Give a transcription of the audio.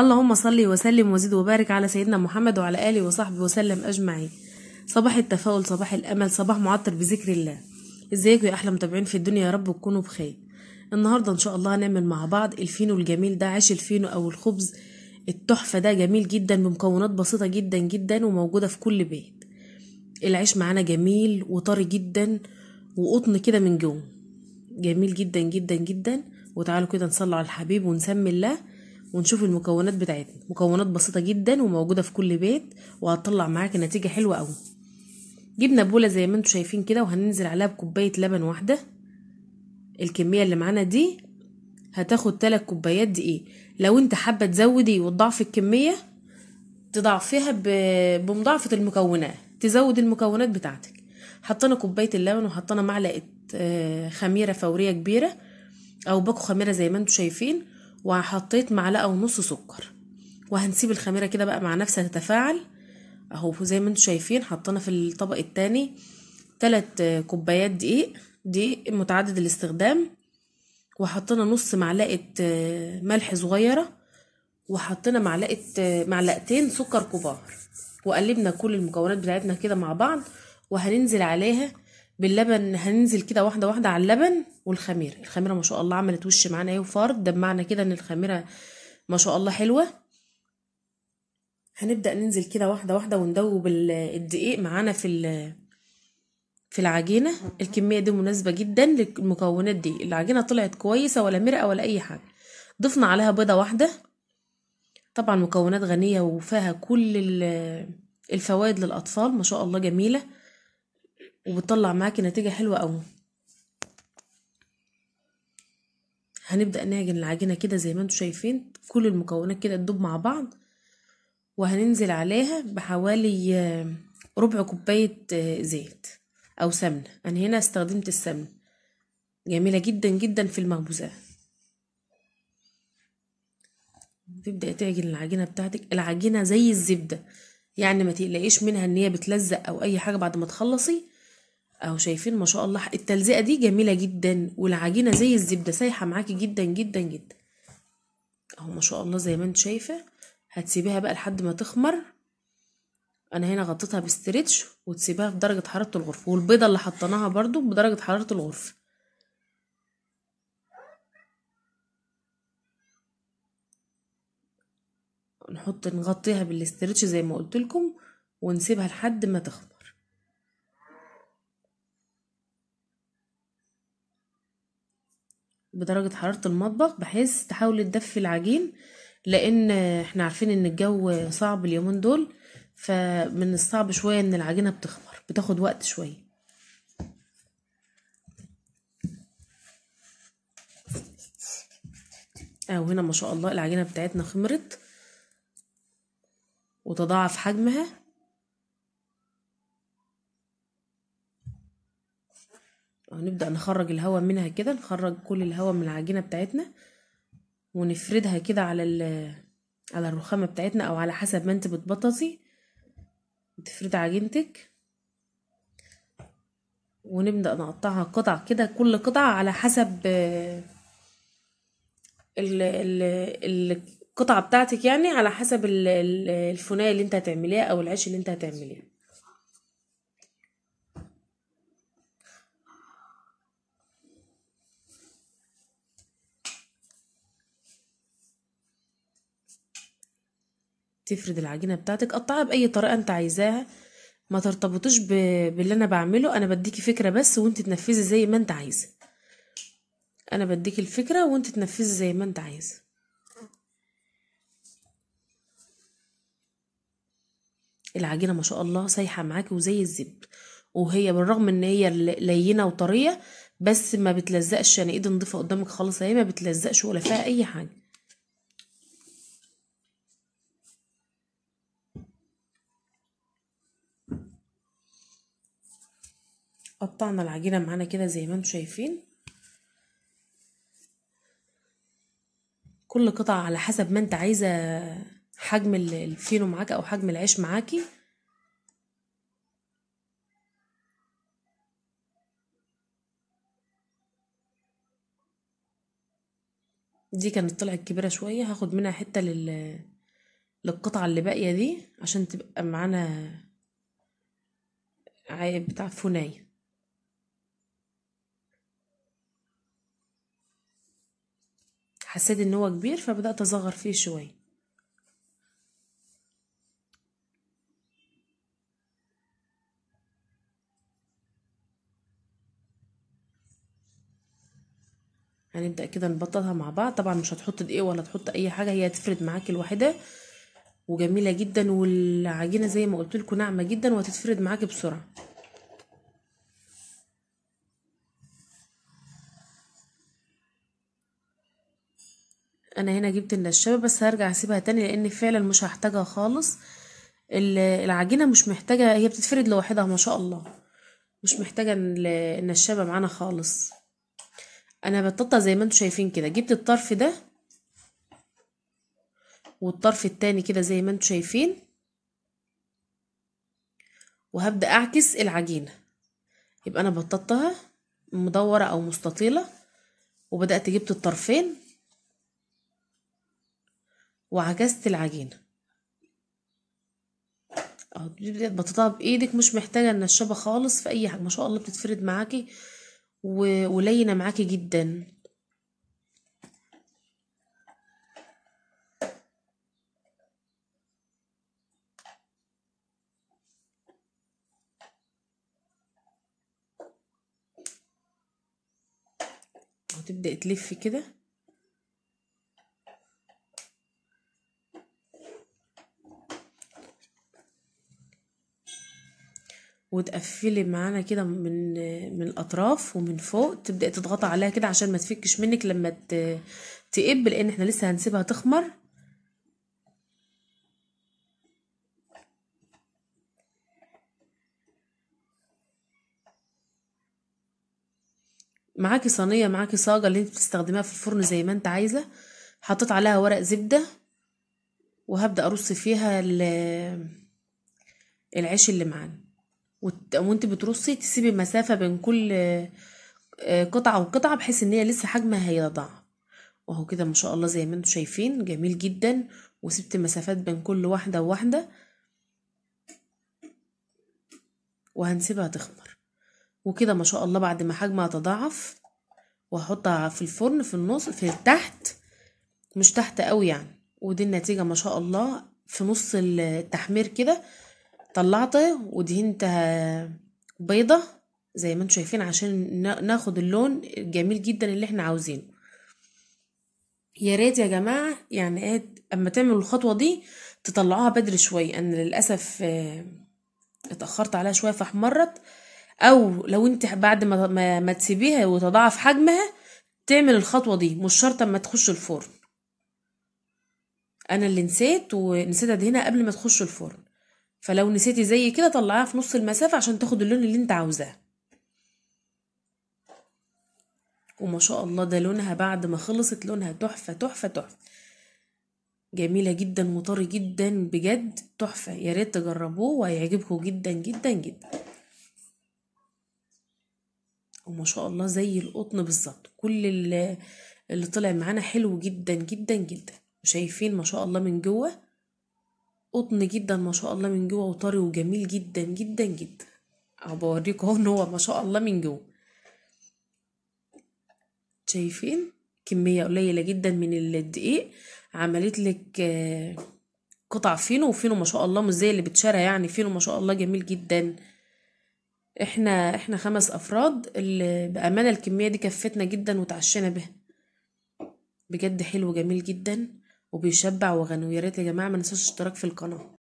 اللهم صل وسلم وزد وبارك على سيدنا محمد وعلى آله وصحبه وسلم أجمعين صباح التفاؤل صباح الأمل صباح معطر بذكر الله ازيكم يا أحلى متابعين في الدنيا يا رب تكونوا بخير النهاردة إن شاء الله هنعمل مع بعض الفينو الجميل ده عيش الفينو أو الخبز التحفة ده جميل جدا بمكونات بسيطة جدا جدا وموجودة في كل بيت العيش معانا جميل وطري جدا وقطن كده من جوه جميل جدا جدا جدا وتعالوا كده نصلي على الحبيب ونسمي الله ونشوف المكونات بتاعتنا مكونات بسيطه جدا وموجوده في كل بيت وهتطلع معاك نتيجه حلوه قوي جبنا بوله زي ما انتم شايفين كده وهننزل عليها بكوبايه لبن واحده الكميه اللي معانا دي هتاخد 3 كوبايات دقيق لو انت حابه تزودي وتضعفي الكميه تضعفيها بمضاعفه المكونات تزود المكونات بتاعتك حطينا كوبايه اللبن وحطينا معلقه آه، خميره فوريه كبيره او باكو خميره زي ما انتم شايفين وحطيت معلقة ونص سكر وهنسيب الخميرة كده بقى مع نفسها تتفاعل اهو زي ما انتم شايفين حطينا في الطبق التاني ثلاث كوبايات دقيق دقيق متعدد الاستخدام وحطينا نص معلقة آه، ملح صغيرة وحطينا معلقة آه، معلقتين سكر كبار وقلبنا كل المكونات بتاعتنا كده مع بعض وهننزل عليها باللبن هننزل كده واحده واحده على اللبن والخميره الخميره ما شاء الله عملت وش معانا ايه وفرد دمعنا كده ان الخميره ما شاء الله حلوه هنبدا ننزل كده واحده واحده وندوب الدقيق معانا في في العجينه الكميه دي مناسبه جدا للمكونات دي العجينه طلعت كويسه ولا مرقه ولا اي حاجه ضفنا عليها بيضه واحده طبعا مكونات غنيه وفيها كل الفوائد للاطفال ما شاء الله جميله وبتطلع معاكي نتيجة حلوة قوي هنبدأ نعجن العجينة كده زي ما انتوا شايفين كل المكونات كده تدوب مع بعض وهننزل عليها بحوالي آه، ربع كوباية آه، زيت أو سمنة أنا هنا استخدمت السمنة جميلة جدا جدا في المخبوزات تبدأ تعجن العجينة بتاعتك العجينة زي الزبدة يعني ما تقلقيش منها ان هي بتلزق او اي حاجة بعد ما تخلصي اهو شايفين ما شاء الله التلزقه دي جميله جدا والعجينه زي الزبده سايحه معاكي جدا جدا جدا اهو ما شاء الله زي ما انت شايفه هتسيبيها بقى لحد ما تخمر انا هنا غطيتها باستريتش وتسيبيها في درجه حراره الغرفه والبيضه اللي حطيناها برضو بدرجه حراره الغرفه نحط نغطيها بالاسترتش زي ما قلت لكم ونسيبها لحد ما تخمر بدرجة حرارة المطبخ بحيث تحاول تدفي العجين لان احنا عارفين ان الجو صعب اليومين دول فمن الصعب شوية ان العجينة بتخمر بتاخد وقت شوية اهو هنا ما شاء الله العجينة بتاعتنا خمرت وتضاعف حجمها نبدأ نخرج الهواء منها كده نخرج كل الهواء من العجينة بتاعتنا ونفردها كده على على الرخامة بتاعتنا او على حسب ما انت بتبططي بتفردي عجينتك ونبدأ نقطعها قطع كده كل قطعة على حسب ال القطعة بتاعتك يعني على حسب الفناية اللي انت هتعمليها او العيش اللي انت هتعمليه تفرد العجينه بتاعتك قطعها باي طريقه انت عايزاها ما ترتبطوش ب... باللي انا بعمله انا بديكي فكره بس وانت تنفذي زي ما انت عايزه انا بديكي الفكره وانت تنفذي زي ما انت عايزه العجينه ما شاء الله سايحه معاكي وزي الزبد وهي بالرغم ان هي لينه وطريه بس ما بتلزقش يعني ايدي نضيفه قدامك خالص هي ما بتلزقش ولا فيها اي حاجه قطعنا العجينة معانا كده زي ما انتم شايفين كل قطعة على حسب ما انت عايزة حجم الفينو معاك او حجم العيش معاكي دي كانت طلعت كبيرة شوية هاخد منها حتة لل... للقطعة اللي باقية دي عشان تبقى معانا عيب بتاع فناية حسيت ان هو كبير فبدأت اصغر فيه شوية هنبدأ يعني كده نبططها مع بعض طبعا مش هتحط دقيق ولا تحط اي حاجة هي هتفرد معاك الواحدة وجميلة جدا والعجينة زي ما قلت لكم ناعمة جدا وهتتفرد معاك بسرعة انا هنا جبت النشابة بس هرجع اسيبها تاني لان فعلا مش هحتاجها خالص العجينة مش محتاجة هي بتتفرد لوحدها ما شاء الله مش محتاجة النشابة معانا خالص انا بططها زي ما انتم شايفين كده جبت الطرف ده والطرف التاني كده زي ما انتم شايفين وهبدأ اعكس العجينة يبقى انا بططتها مدورة او مستطيلة وبدأت جبت الطرفين وعجزت العجينة اهو بتبدأ تبططها بايدك مش محتاجة النشابة خالص في اي حاجة ما شاء الله بتتفرد معاكي ولينة معاكي جدا تبدأ تلف كده وتقفلي معانا كده من من الاطراف ومن فوق تبداي تضغطي عليها كده عشان ما تفكش منك لما تقب لان احنا لسه هنسيبها تخمر معاكي صينيه معاكي صاجه اللي انت بتستخدميها في الفرن زي ما انت عايزه حطيت عليها ورق زبده وهبدا ارص فيها العيش اللي معانا وانت بترصي تسيبي مسافه بين كل آه، قطعه وقطعه بحيث ان هي لسه حجمها هيضع وهو كده ما شاء الله زي ما انتم شايفين جميل جدا وسبت مسافات بين كل واحده وواحده وهنسيبها تخمر وكده ما شاء الله بعد ما حجمها تضاعف وهحطها في الفرن في النص في تحت مش تحت قوي يعني ودي النتيجه ما شاء الله في نص التحمير كده طلعت ودهنتها بيضة زي ما انتم شايفين عشان ناخد اللون الجميل جدا اللي احنا عاوزينه يا ريت يا جماعة يعني ايه اما تعملوا الخطوة دي تطلعوها بدري شوية انا للأسف آه، اتأخرت عليها شوية فاحمرت او لو انت بعد ما, ما, ما تسيبيها وتضاعف حجمها تعمل الخطوة دي مش شرط اما تخش الفرن انا اللي نسيت ونسيت ايه هنا قبل ما تخش الفرن فلو نسيتي زي كده طلعيها في نص المسافة عشان تاخد اللون اللي انت عاوزاه وما شاء الله ده لونها بعد ما خلصت لونها تحفة تحفة تحفة جميلة جدا مطري جدا بجد تحفة يا ريت تجربوه وهيعجبكم جدا جدا جدا وما شاء الله زي القطن بالظبط كل اللي طلع معانا حلو جدا جدا جدا وشايفين ما شاء الله من جوه قطن جدا ما شاء الله من جوه وطري وجميل جدا جدا جدا هبوريك اهو ان هو ما شاء الله من جوه شايفين كميه قليله جدا من الدقيق عملت لك آه، قطع فينو وفينو ما شاء الله مش زي اللي بتشرى يعني فينو ما شاء الله جميل جدا احنا احنا خمس افراد اللي بامانه الكميه دي كفتنا جدا وتعشينا بها بجد حلو جميل جدا وبيشبع وغني وياريت يا جماعة منسوش الاشتراك في القناة